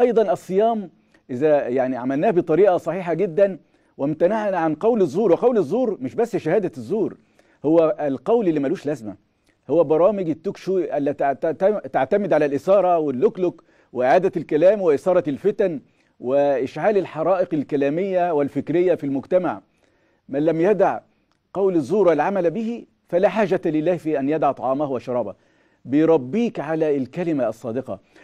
أيضا الصيام إذا يعني عملناه بطريقة صحيحة جدا وامتنعنا عن قول الزور وقول الزور مش بس شهادة الزور هو القول اللي ملوش لازمة هو برامج التوك شو التي تعتمد على الإثارة واللوكلوك وإعادة الكلام وإثارة الفتن وإشعال الحرائق الكلامية والفكرية في المجتمع من لم يدع قول الزور والعمل به فلا حاجة لله في أن يدع طعامه وشرابه بيربيك على الكلمة الصادقة